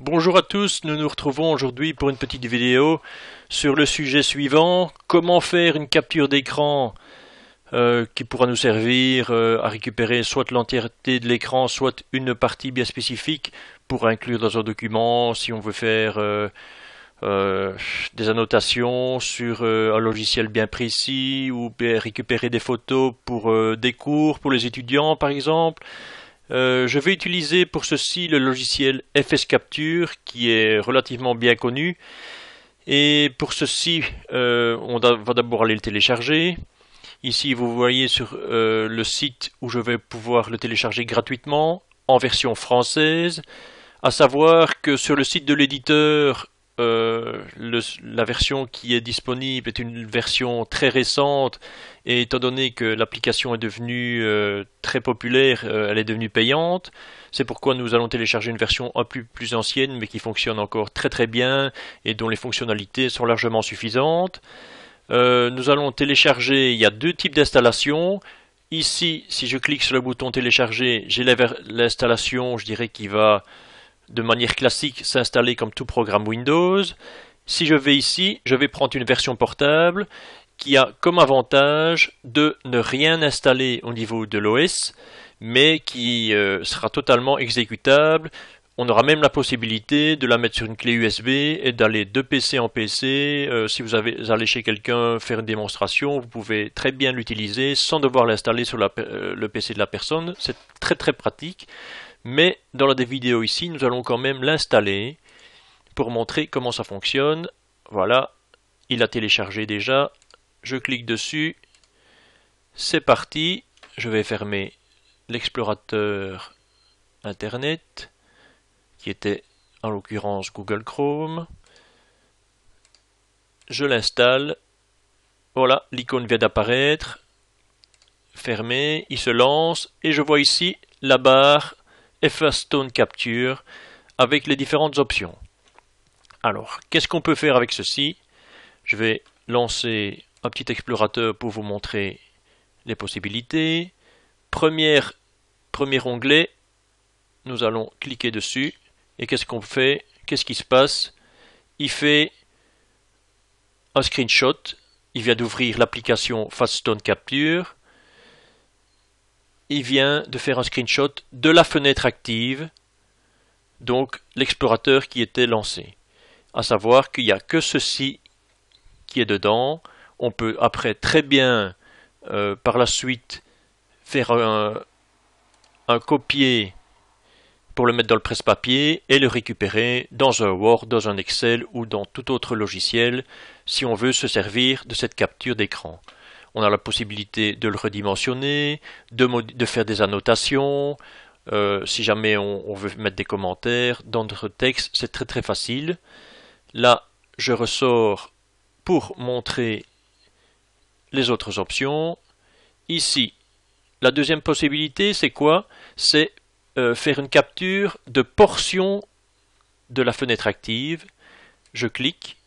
Bonjour à tous, nous nous retrouvons aujourd'hui pour une petite vidéo sur le sujet suivant, comment faire une capture d'écran euh, qui pourra nous servir euh, à récupérer soit l'entièreté de l'écran, soit une partie bien spécifique pour inclure dans un document si on veut faire euh, des annotations sur un logiciel bien précis ou récupérer des photos pour des cours, pour les étudiants par exemple. Euh, je vais utiliser pour ceci le logiciel FS Capture qui est relativement bien connu. Et pour ceci, euh, on va d'abord aller le télécharger. Ici, vous voyez sur euh, le site où je vais pouvoir le télécharger gratuitement en version française. À savoir que sur le site de l'éditeur, euh, la version qui est disponible est une version très récente et étant donné que l'application est devenue euh, très populaire, euh, elle est devenue payante. C'est pourquoi nous allons télécharger une version un peu plus ancienne mais qui fonctionne encore très très bien et dont les fonctionnalités sont largement suffisantes. nous allons télécharger, il y a deux types d'installations. Ici, si je clique sur le bouton télécharger, j'ai l'installation, je dirais, qui va de manière classique s'installer comme tout programme Windows. Si je vais ici, je vais prendre une version portable qui a comme avantage de ne rien installer au niveau de l'OS, mais qui euh, sera totalement exécutable. On aura même la possibilité de la mettre sur une clé USB et d'aller de PC en PC. Euh, si vous avez, allez chez quelqu'un faire une démonstration, vous pouvez très bien l'utiliser sans devoir l'installer sur euh, le PC de la personne. C'est très très pratique mais dans la vidéo ici, nous allons quand même l'installer pour montrer comment ça fonctionne. Voilà, il a téléchargé déjà. Je clique dessus. C'est parti. Je vais fermer l'explorateur Internet, qui était en l'occurrence Google Chrome. Je l'installe. Voilà, l'icône vient d'apparaître. Fermé, il se lance et je vois ici la barre et Stone Capture avec les différentes options. Alors, qu'est-ce qu'on peut faire avec ceci Je vais lancer un petit explorateur pour vous montrer les possibilités. premier onglet, nous allons cliquer dessus. Et qu'est-ce qu'on fait Qu'est-ce qui se passe Il fait un screenshot. Il vient d'ouvrir l'application Faststone Capture il vient de faire un screenshot de la fenêtre active, donc l'explorateur qui était lancé. À savoir qu'il n'y a que ceci qui est dedans. On peut après très bien euh, par la suite faire un copier pour le mettre dans le presse-papier et le récupérer dans un Word, dans un Excel ou dans tout autre logiciel si on veut se servir de cette capture d'écran on a la possibilité de le redimensionner, de, faire des annotations. Euh, si jamais on, veut mettre des commentaires dans notre texte, c'est très très facile. Là, je ressors pour montrer les autres options. Ici, la deuxième possibilité, c'est quoi C'est euh, faire une capture de portions de la fenêtre active. Je clique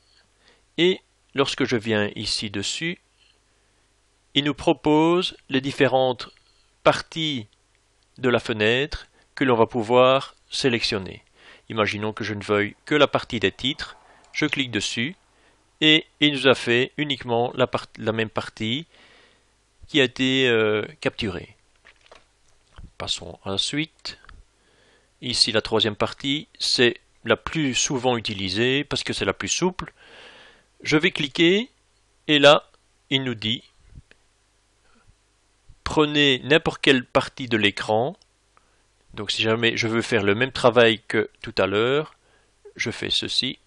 et lorsque je viens ici dessus, il nous propose les différentes parties de la fenêtre que l'on va pouvoir sélectionner. Imaginons que je ne veuille que la partie des titres, je clique dessus et il nous a fait uniquement la, même partie qui a été euh, capturée. Passons à la suite. Ici la troisième partie, c'est la plus souvent utilisée parce que c'est la plus souple. Je vais cliquer et là il nous dit prenez n'importe quelle partie de l'écran. Donc si jamais je veux faire le même travail que tout à l'heure, je fais ceci.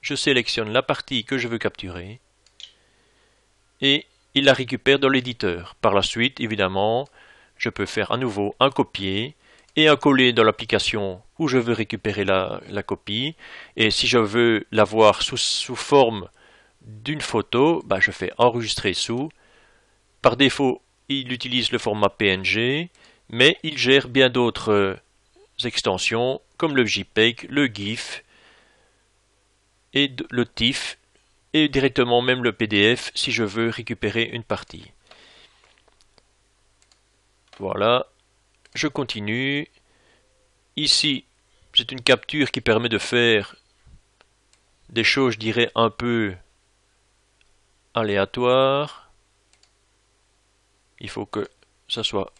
Je sélectionne la partie que je veux capturer. Et il la récupère dans l'éditeur. Par la suite, évidemment, je peux faire à nouveau un copier et un coller dans l'application où je veux récupérer la, copie. Et si je veux l'avoir sous, forme d'une photo, bah, je fais enregistrer sous. Par défaut, il utilise le format PNG, mais il gère bien d'autres euh, extensions comme le JPEG, le GIF et le TIFF et directement même le PDF si je veux récupérer une partie. Voilà, je continue. Ici, c'est une capture qui permet de faire des choses, je dirais, un peu aléatoires il faut que ça soit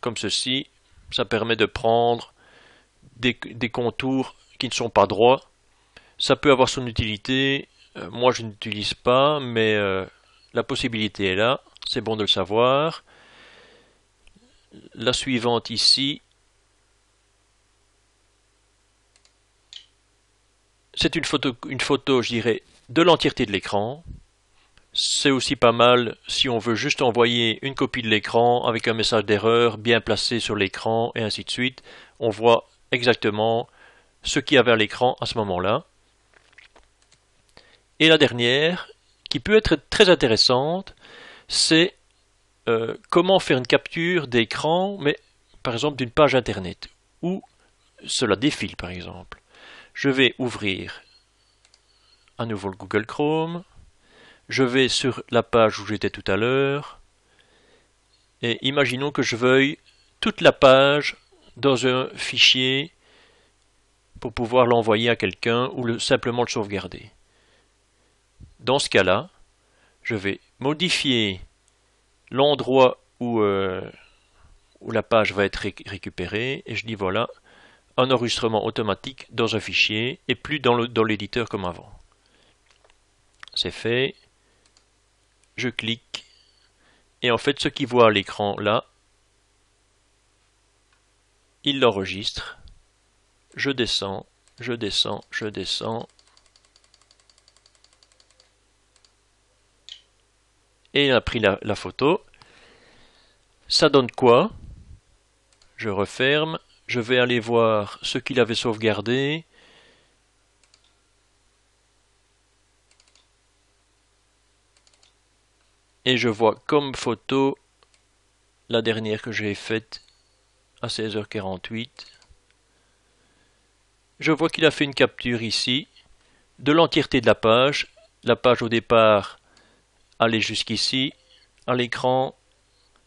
comme ceci. Ça permet de prendre des, contours qui ne sont pas droits. Ça peut avoir son utilité. Euh, moi, je n'utilise pas, mais euh, la possibilité est là. C'est bon de le savoir. La suivante ici, c'est une photo, une photo, je dirais, de l'entièreté de l'écran. C'est aussi pas mal si on veut juste envoyer une copie de l'écran avec un message d'erreur bien placé sur l'écran et ainsi de suite. On voit exactement ce qu'il y avait à l'écran à ce moment-là. Et la dernière, qui peut être très intéressante, c'est euh, comment faire une capture d'écran, mais par exemple d'une page internet, où cela défile par exemple. Je vais ouvrir à nouveau le Google Chrome je vais sur la page où j'étais tout à l'heure, et imaginons que je veuille toute la page dans un fichier pour pouvoir l'envoyer à quelqu'un ou simplement le sauvegarder. Dans ce cas-là, je vais modifier l'endroit où, euh, la page va être récupérée et je dis voilà, un enregistrement automatique dans un fichier et plus dans l'éditeur comme avant. C'est fait je clique, et en fait ce qui voit l'écran là, il l'enregistre, je descends, je descends, je descends, et il a pris la, la photo. Ça donne quoi Je referme, je vais aller voir ce qu'il avait sauvegardé, Et je vois comme photo la dernière que j'ai faite à 16h48. Je vois qu'il a fait une capture ici de l'entièreté de la page. La page au départ allait jusqu'ici, à l'écran.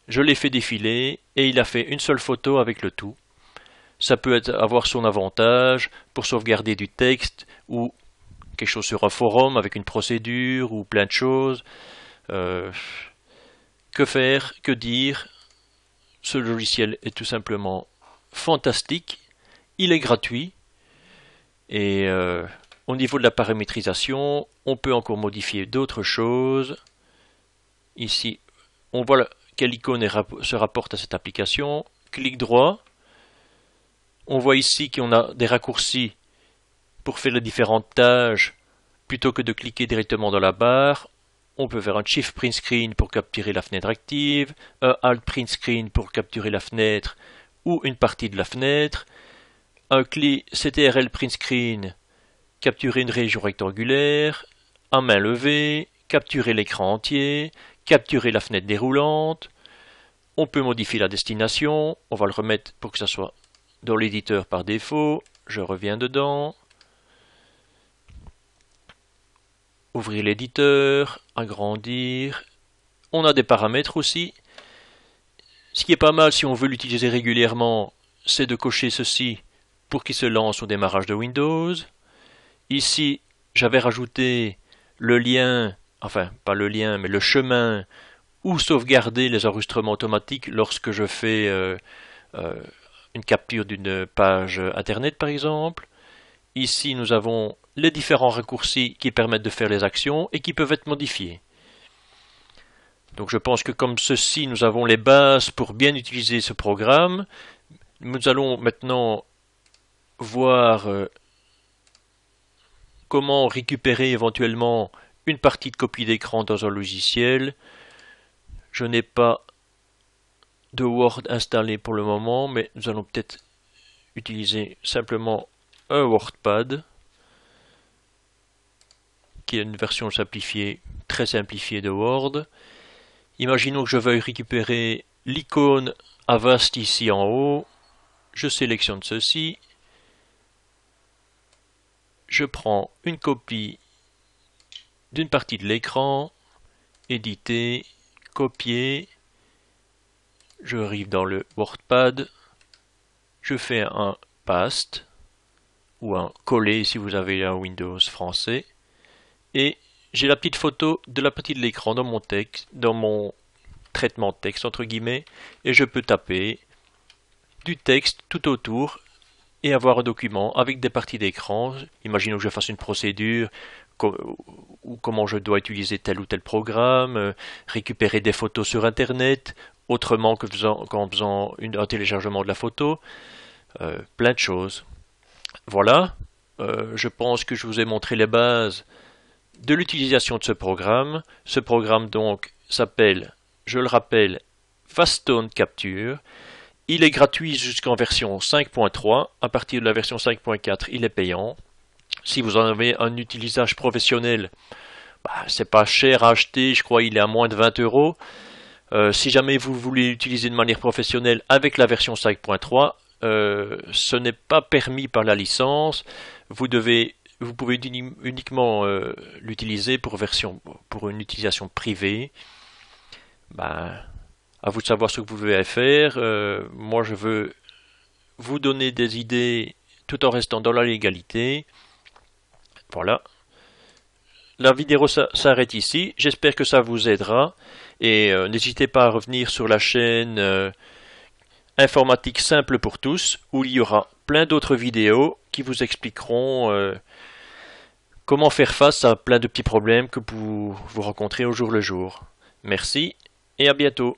Je l'ai fait défiler et il a fait une seule photo avec le tout. Ça peut avoir son avantage pour sauvegarder du texte ou quelque chose sur un forum avec une procédure ou plein de choses. Euh, que faire, que dire Ce logiciel est tout simplement fantastique, il est gratuit, et euh, au niveau de la paramétrisation, on peut encore modifier d'autres choses. Ici, on voit quelle icône se rapporte à cette application. Clic droit. On voit ici qu'on a des raccourcis pour faire les différentes tâches plutôt que de cliquer directement dans la barre. On peut faire un Shift Print Screen pour capturer la fenêtre active, un Alt Print Screen pour capturer la fenêtre ou une partie de la fenêtre, un CLI CTRL Print Screen, capturer une région rectangulaire, un main levée, capturer l'écran entier, capturer la fenêtre déroulante, on peut modifier la destination, on va le remettre pour que ça soit dans l'éditeur par défaut, je reviens dedans, ouvrir l'éditeur, agrandir. On a des paramètres aussi. Ce qui est pas mal si on veut l'utiliser régulièrement, c'est de cocher ceci pour qu'il se lance au démarrage de Windows. Ici, j'avais rajouté le lien, enfin pas le lien, mais le chemin où sauvegarder les enregistrements automatiques lorsque je fais euh, euh, une capture d'une page Internet par exemple. Ici, nous avons les différents raccourcis qui permettent de faire les actions et qui peuvent être modifiés. Donc je pense que comme ceci, nous avons les bases pour bien utiliser ce programme. Nous allons maintenant voir euh, comment récupérer éventuellement une partie de copie d'écran dans un logiciel. Je n'ai pas de Word installé pour le moment, mais nous allons peut-être utiliser simplement un WordPad qui est une version simplifiée, très simplifiée de Word. Imaginons que je veuille récupérer l'icône Avast ici en haut. Je sélectionne ceci. Je prends une copie d'une partie de l'écran, éditer, copier. Je arrive dans le WordPad. Je fais un paste ou un coller si vous avez un Windows français. Et j'ai la petite photo de la partie de l'écran dans mon texte, dans mon traitement texte entre guillemets, et je peux taper du texte tout autour et avoir un document avec des parties d'écran. Imaginons que je fasse une procédure ou comment je dois utiliser tel ou tel programme, euh, récupérer des photos sur Internet, autrement qu'en faisant, faisant un téléchargement de la photo, euh, plein de choses. Voilà, euh, je pense que je vous ai montré les bases de l'utilisation de ce programme. Ce programme donc s'appelle, je le rappelle, Fastone Capture. Il est gratuit jusqu'en version 5.3. À partir de la version 5.4, il est payant. Si vous en avez un utilisage professionnel, bah, c'est pas cher à acheter. Je crois il est à moins de 20 euros. Euh, si jamais vous voulez l'utiliser de manière professionnelle avec la version 5.3, euh, ce n'est pas permis par la licence. Vous devez vous pouvez uniquement euh, l'utiliser pour, version, pour une utilisation privée. Ben, à vous de savoir ce que vous voulez faire. Euh, moi, je veux vous donner des idées tout en restant dans la légalité. Voilà. La vidéo s'arrête ici. J'espère que ça vous aidera. Et euh, n'hésitez pas à revenir sur la chaîne Informatique simple pour tous, où il y aura plein d'autres vidéos qui vous expliqueront Comment faire face à plein de petits problèmes que vous, vous rencontrez au jour le jour. Merci et à bientôt.